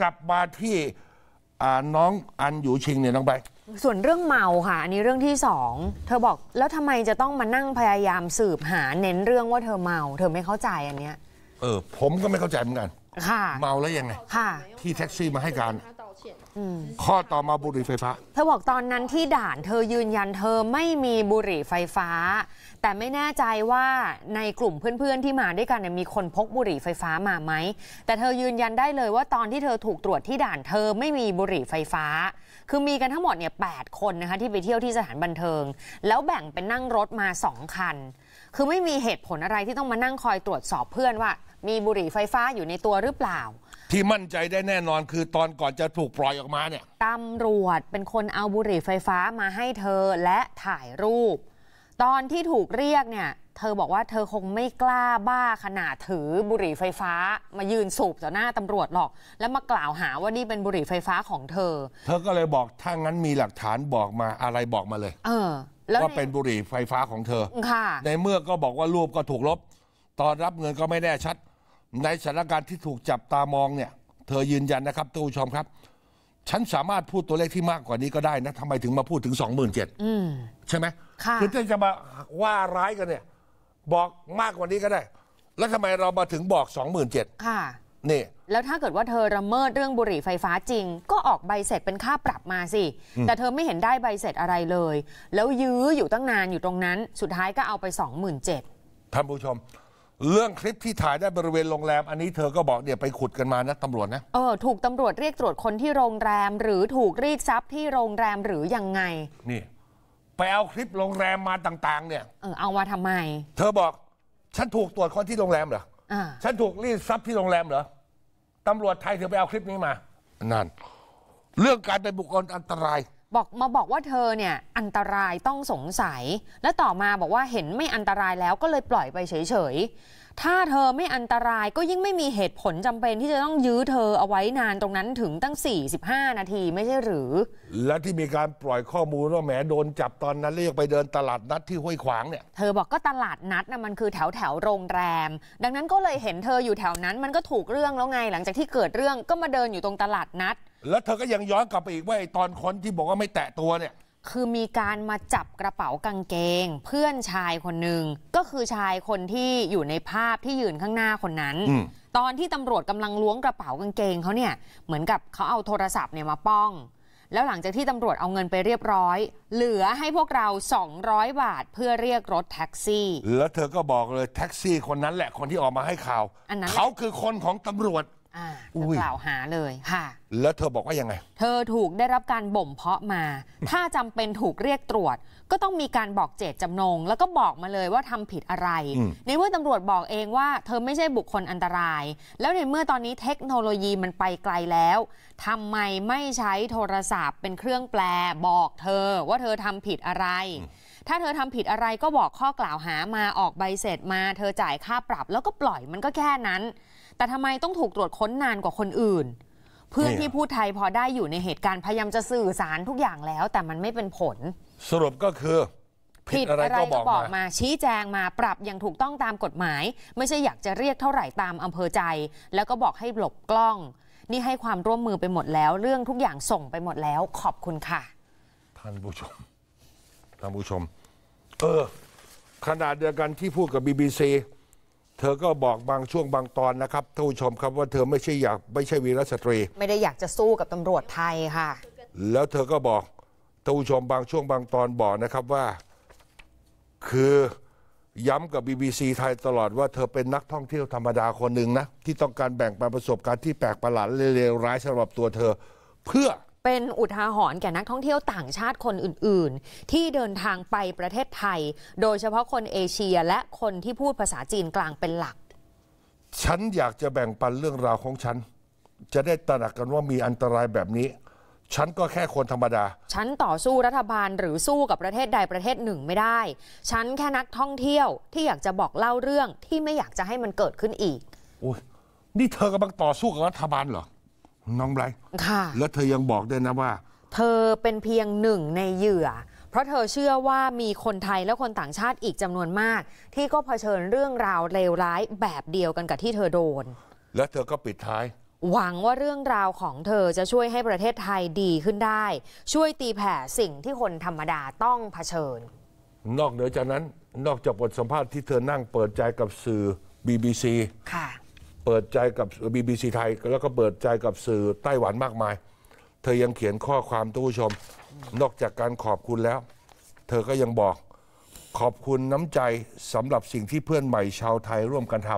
กลับมาที่น้องอันอยู่ชิงเนี่ยน้องไปส่วนเรื่องเมาค่ะอันนี้เรื่องที่สองเธอบอกแล้วทำไมจะต้องมานั่งพยายามสืบหาเน้นเรื่องว่าเธอเมา เธอไม่เข้าใจอันเนี้ยเออผมก็ไม่เข้าใจเหมือนกันค่ะเมาแล้วยังไงค่ะที่แท็กซี่มาให้การข้อต่อมาบุหรี่ไฟฟ้า เธอบอกตอนนั้นที่ด่านเธอยืนยันเธอไม่มีบุหรี่ไฟฟ้า แต่ไม่แน่ใจว่าในกลุ่มเพื่อนๆ ที่มาด้วยกันมีคนพกบุหรี่ไฟฟ้ามาไหมแต่เธอยืนยันได้เลยว่าตอนที่เธอถูกตรวจที่ด่านเธอไม่มีบุหรี่ไฟฟ้า คือมีกันทั้งหมดเนี่ยแคนนะคะที่ไปเที่ยวที่สถานบันเทิง แล้วแบ่งเป็นนั่งรถมาสองคัน คือไม่มีเหตุผลอะไรที่ต้องมานั่งคอยตรวจสอบเพื่อนว่า มีบุหรี่ไฟฟ้าอยู่ในตัวหรือเปล่าที่มั่นใจได้แน่นอนคือตอนก่อนจะถูกปล่อยออกมาเนี่ยตำรวจเป็นคนเอาบุหรี่ไฟฟ้ามาให้เธอและถ่ายรูป ตอนที่ถูกเรียกเนี่ย เธอบอกว่าเธอคงไม่กล้าบ้าขนาดถือบุหรี่ไฟฟ้ามายืนสูบต่อหน้าตำรวจหรอก แล้วมากล่าวหาว่านี่เป็นบุหรี่ไฟฟ้าของเธอ เธอก็เลยบอกถ้างั้นมีหลักฐานบอกมาอะไรบอกมาเลย เออแล้วว่าเป็นบุหรี่ไฟฟ้าของเธอค่ะในเมื่อก็บอกว่ารูปก็ถูกลบ ตอนรับเงินก็ไม่แน่ชัดในสถานการณ์ที่ถูกจับตามองเนี่ย เธอยืนยันนะครับท่านผู้ชมครับ ฉันสามารถพูดตัวเลขที่มากกว่านี้ก็ได้นะทำไมถึงมาพูดถึงสองหมื่นเจ็ดใช่ไหมคือทานจะมาว่าร้ายกันเนี่ย บอกมากกว่านี้ก็ได้ แล้วทำไมเรามาถึงบอกสองหมื่นเจ็ดค่ะนี่แล้วถ้าเกิดว่าเธอละเมิดเรื่องบุหรี่ไฟฟ้าจริง ก็ออกใบเสร็จเป็นค่าปรับมาสิ แต่เธอไม่เห็นได้ใบเสร็จอะไรเลย แล้วยื้ออยู่ตั้งนานอยู่ตรงนั้น สุดท้ายก็เอาไปสองหมื่นเจ็ดท่านผู้ชมเรื่องคลิปที่ถ่ายได้บริเวณโรงแรมอันนี้เธอก็บอกเดี๋ยวไปขุดกันมานะตำรวจนะเออถูกตำรวจเรียกตรวจคนที่โรงแรม หรือถูกรีดทรัพย์ที่โรงแรมหรือยังไง นี่ไปเอาคลิปโรงแรมมาต่าง ๆ เนี่ยเออเอามาทำไม เธอบอก ฉันถูกตรวจคนที่โรงแรมเหรออฉันถูกรีดทรัพย์ที่โรงแรมเหรอตำรวจไทยเธอไปเอาคลิปนี้มานั่นเรื่องการเป็นบุคคลอันตราย บอกมาบอกว่าเธอเนี่ย อันตรายต้องสงสัย และต่อมาบอกว่าเห็นไม่อันตรายแล้วก็เลยปล่อยไปเฉยถ้าเธอไม่อันตรายก็ยิ่งไม่มีเหตุผลจำเป็นที่จะต้องยื้อเธอเอาไว้นานตรงนั้นถึงตั้ง 45 นาทีไม่ใช่หรือ และที่มีการปล่อยข้อมูลว่าแหมโดนจับตอนนั้นเรียกไปเดินตลาดนัดที่ห้วยขวางเนี่ย เธอบอกก็ตลาดนัดนะมันคือแถวแถวโรงแรม ดังนั้นก็เลยเห็นเธออยู่แถวนั้นมันก็ถูกเรื่องแล้วไง หลังจากที่เกิดเรื่องก็มาเดินอยู่ตรงตลาดนัด แล้วเธอก็ยังย้อนกลับไปอีกว่าไอตอนคนที่บอกว่าไม่แตะตัวเนี่ยคือมีการมาจับกระเป๋ากางเกงเพื่อนชายคนหนึ่งก็คือชายคนที่อยู่ในภาพที่ยืนข้างหน้าคนนั้น ตอนที่ตำรวจกำลังล้วงกระเป๋ากางเกงเขาเนี่ยเหมือนกับเขาเอาโทรศัพท์เนี่ยมาป้อง แล้วหลังจากที่ตำรวจเอาเงินไปเรียบร้อย เหลือให้พวกเรา 200 บาทเพื่อเรียกรถแท็กซี่แล้วเธอก็บอกเลยแท็กซี่คนนั้นแหละคนที่ออกมาให้ข่าวเขาคือคนของตำรวจจะกล่าวหาเลยค่ะ แล้วเธอบอกว่ายังไงเธอถูกได้รับการบ่มเพาะมา ถ้าจำเป็นถูกเรียกตรวจ ก็ต้องมีการบอกเจตจำนงแล้วก็บอกมาเลยว่าทำผิดอะไร ในเมื่อตำรวจบอกเองว่าเธอไม่ใช่บุคคลอันตราย แล้วในเมื่อตอนนี้เทคโนโลยีมันไปไกลแล้ว ทำไมไม่ใช้โทรศัพท์เป็นเครื่องแปลบอก เธอว่าเธอทำผิดอะไร ถ้าเธอทำผิดอะไรก็บอกข้อกล่าวหามาออกใบเสร็จมา เธอจ่ายค่าปรับแล้วก็ปล่อยมันก็แค่นั้นแต่ทำไมต้องถูกตรวจค้นนานกว่าคนอื่น เพื่อนที่พูดไทยพอได้อยู่ในเหตุการณ์พยายามจะสื่อสารทุกอย่างแล้ว แต่มันไม่เป็นผล สรุปก็คือ ผิดอะไรก็บอกมาชี้แจงมาปรับอย่างถูกต้องตามกฎหมาย ไม่ใช่อยากจะเรียกเท่าไหร่ตามอำเภอใจ แล้วก็บอกให้หลบกล้อง นี่ให้ความร่วมมือไปหมดแล้ว เรื่องทุกอย่างส่งไปหมดแล้ว ขอบคุณค่ะ ท่านผู้ชม ท่านผู้ชม เออ ขนาดเดียวกันที่พูดกับบีซีเธอก็บอกบางช่วงบางตอนนะครับท่านผู้ชมครับว่าเธอไม่ใช่อยากไม่ใช่วีรสตรี ไม่ได้อยากจะสู้กับตำรวจไทยค่ะ แล้วเธอก็บอกท่านผู้ชมบางช่วงบางตอนบอกนะครับว่า คือย้ำกับ BBC ไทยตลอดว่าเธอเป็นนักท่องเที่ยวธรรมดาคนหนึ่งนะที่ต้องการแบ่งปันประสบการณ์ที่แปลกประหลาดเลวร้ายสำหรับตัวเธอเพื่อเป็นอุทาหรณ์แก่นักท่องเที่ยวต่างชาติคนอื่นๆ ที่เดินทางไปประเทศไทย โดยเฉพาะคนเอเชียและคนที่พูดภาษาจีนกลางเป็นหลัก ฉันอยากจะแบ่งปันเรื่องราวของฉัน จะได้ตระหนักกันว่ามีอันตรายแบบนี้ ฉันก็แค่คนธรรมดา ฉันต่อสู้รัฐบาลหรือสู้กับประเทศใดประเทศหนึ่งไม่ได้ ฉันแค่นักท่องเที่ยวที่อยากจะบอกเล่าเรื่องที่ไม่อยากจะให้มันเกิดขึ้นอีกอนี่เธอกำลังต่อสู้กับรัฐบาลเหรอน้องไบรท์ค่ะ แล้วเธอยังบอกด้วยนะว่า เธอเป็นเพียงหนึ่งในเหยื่อ เพราะเธอเชื่อว่ามีคนไทยและคนต่างชาติอีกจำนวนมาก ที่ก็เผชิญเรื่องราวเลวร้ายแบบเดียวกันกับที่เธอโดน และเธอก็ปิดท้าย หวังว่าเรื่องราวของเธอจะช่วยให้ประเทศไทยดีขึ้นได้ ช่วยตีแผ่สิ่งที่คนธรรมดาต้องเผชิญ นอกเหนือจากนั้นนอกจากบทสัมภาษณ์ที่เธอนั่งเปิดใจกับสื่อ BBC ค่ะปิดใจกับ BBC ไทย แล้วก็เปิดใจกับสื่อไต้หวันมากมาย เธอยังเขียนข้อความทุกผู้ชม นอกจากการขอบคุณแล้ว เธอก็ยังบอกขอบคุณน้ำใจสำหรับสิ่งที่เพื่อนใหม่ชาวไทยร่วมกันท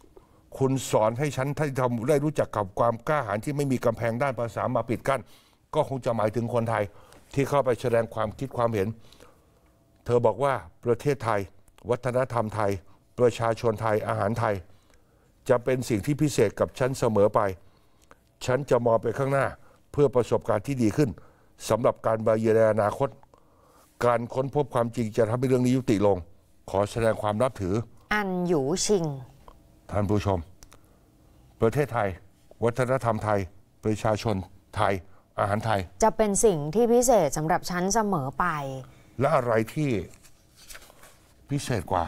ำคุณสอนให้ฉันได้ทำได้รู้จักกับความกล้าหาญที่ไม่มีกำแพงด้านภาษามาปิดกัน้น ก็คงจะหมายถึงคนไทยที่เข้าไปแสดงความคิดความเห็น เธอบอกว่าประเทศไทย วัฒนธรรมไทย ประชาชนไทย อาหารไทยจะเป็นสิ่งที่พิเศษกับฉันเสมอไป ฉันจะมองไปข้างหน้าเพื่อประสบการณ์ที่ดีขึ้นสำหรับการบาเยในอนาคต การค้นพบความจริงจะทำให้เรื่องนี้ยุติลง ขอแสดงความนับถือ อันอยู่ชิง ท่านผู้ชม ประเทศไทย วัฒนธรรมไทย ประชาชนไทยอาหารไทย จะเป็นสิ่งที่พิเศษสำหรับฉันเสมอไปและอะไรที่พิเศษกว่า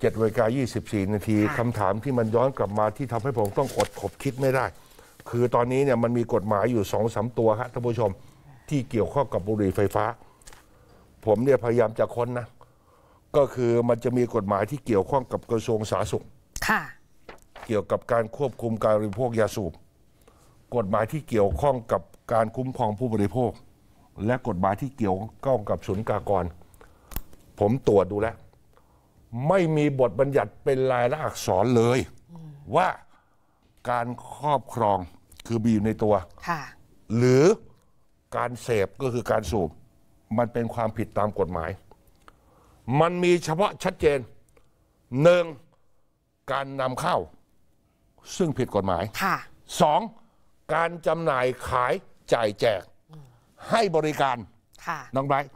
7นาฬิกา24 นาทีคำถามที่มันย้อนกลับมาที่ทำให้ผมต้องอดขบคิดไม่ได้ คือตอนนี้เนี่ยมันมีกฎหมายอยู่สองสาตัวครับท่านผู้ชมที่เกี่ยวข้องกับบุหรี่ไฟฟ้า ผมเนี่ยพยายามจะค้นนะก็คือมันจะมีกฎหมายที่เกี่ยวข้องกับกระทรวงสาธารณสุข ค่ะเกี่ยวกับการควบคุมการบริโภคยาสูบกฎหมายที่เกี่ยวข้องกับการคุ้มครองผู้บริโภค และกฎหมายที่เกี่ยวข้องกับศูนย์กากร ผมตรวจดูแล้วไม่มีบทบัญญัติเป็นลายลักษณ์อักษรเลย ว่าการครอบครองคือมีอยู่ในตัว หรือการเสพก็คือการสูบมันเป็นความผิดตามกฎหมาย มันมีเฉพาะชัดเจนหนึ่งการนำเข้า ซึ่งผิดกฎหมายสองการจำหน่ายขายจ่ายแจก ให้บริการน้องไบรท์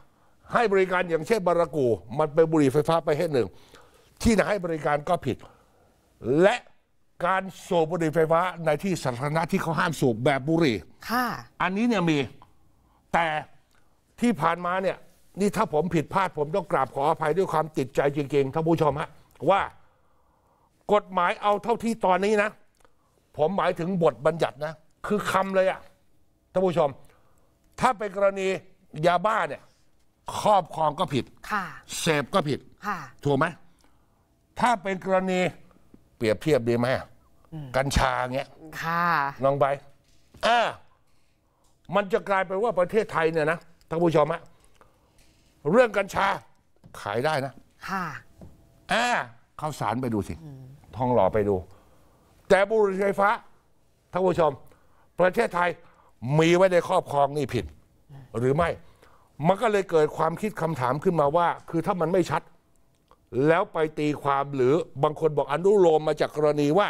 ให้บริการอย่างเช่นบารากู มันเป็นบุหรี่ไฟฟ้าไปให้หนึ่งที่จะให้บริการก็ผิด และการสูบบุหรี่ไฟฟ้าในที่สาธารณะที่เขาห้ามสูบแบบบุหรี่ค่ะอันนี้เนี่ยมีแต่ที่ผ่านมาเนี่ย นี่ถ้าผมผิดพลาด ผมต้องกราบขออภัยด้วยความติดใจจริงๆ ท่านผู้ชมฮะว่ากฎหมายเอาเท่าที่ตอนนี้นะ ผมหมายถึงบทบัญญัตินะ คือคำเลยอะท่านผู้ชม ถ้าเป็นกรณียาบ้าเนี่ยครอบครองก็ผิดค่ะเสพก็ผิดค่ะถูกไหมถ้าเป็นกรณีเปรียบเทียบดีไหมกัญชาเงี้ยลองไปอ่ามันจะกลายเป็นว่าประเทศไทย เนี่ยนะท่านผู้ชมอะเรื่องกัญชาขายได้นะค่ะอ่าข้าวสารไปดูสิทองหล่อไปดู แต่บุหรี่ไฟฟ้าท่านผู้ชม ประเทศไทยมีไว้ในครอบครองนี่ผิด หรือไม่ มันก็เลยเกิดความคิดคำถามขึ้นมาว่า คือถ้ามันไม่ชัดแล้วไปตีความหรือบางคนบอกอนุโลมมาจากกรณีว่า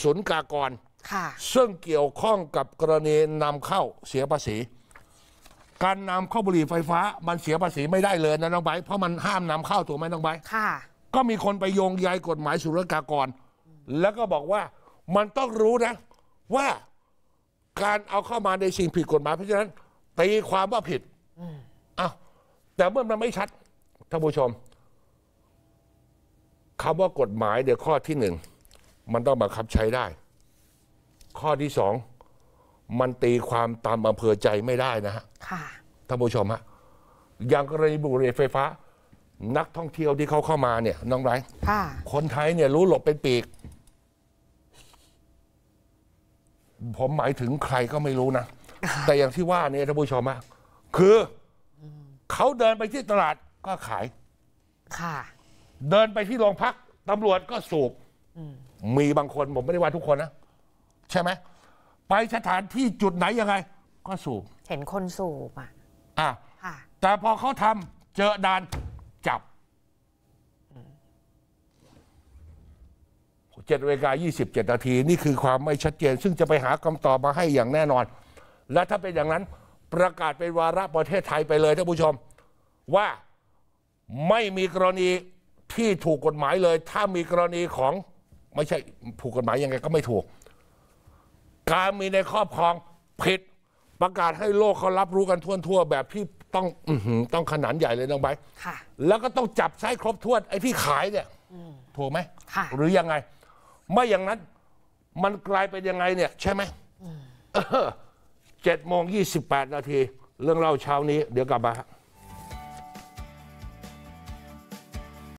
ศุลกากรซึ่งเกี่ยวข้องกับกรณีนำเข้าเสียภาษี การนำเข้าบุหรี่ไฟฟ้า มันเสียภาษีไม่ได้เลยนะน้องใบเพราะมันห้ามนำเข้าถูกไหมน้องใบก็มีคนไปโยงใยกฎหมายศุลกากร แล้วก็บอกว่ามันต้องรู้นะ ว่าการเอาเข้ามาในสิ่งผิดกฎหมายเพราะฉะนั้นตีความว่าผิดอ้าวแต่เมื่อมันไม่ชัดท่านผู้ชมคำว่ากฎหมายเดี๋ยวข้อที่หนึ่งมันต้องบังคับใช้ได้ ข้อที่สองมันตีความตามอำเภอใจไม่ได้นะฮะท่านผู้ชมฮะอย่างกรณีบุหรี่ไฟฟ้า นักท่องเที่ยวที่เขาเข้ามาเนี่ย น้องไร้คนไทยเนี่ย รู้หลบเป็นปีก ผมหมายถึงใครก็ไม่รู้นะ แต่อย่างที่ว่าเนี่ยท่านผู้ชมฮะคือ เขาเดินไปที่ตลาดก็ขายค่ะเดินไปที่โรงพักตำรวจก็สูบมีบางคน ผมไม่ได้ว่าทุกคนนะ ใช่ไหม ไปสถานที่จุดไหนยังไง ก็สูบเห็นคนสูบอ่ะอ่ะค่ะแต่พอเขาทำเจอด่านจับเจ็ดเวลายี่สิบเจ็ดนาทีนี่คือความไม่ชัดเจน ซึ่งจะไปหาคำตอบมาให้อย่างแน่นอน และถ้าเป็นอย่างนั้น ประกาศเป็นวาระประเทศไทยไปเลยท่านผู้ชม ว่าไม่มีกรณีที่ถูกกฎหมายเลย ถ้ามีกรณีของไม่ใช่ถูกกฎหมายยังไง ก็ไม่ถูก การมีในครอบครองผิดประกาศให้โลกเขารับรู้กันทั่วๆแบบที่ต้องอต้องขนานใหญ่เลยน้องไบค่ะแล้วก็ต้องจับใช้ครบถ้วนไอ้ที่ขายเนี่ยถูกไหม หรือยังไงไม่อย่างนั้นมันกลายเป็นยังไง เนี่ย ใช่ไหมเจ็ดโมงยี่สิบแปดนาที เรื่องเล่าเช้านี้เดี๋ยวกลับมา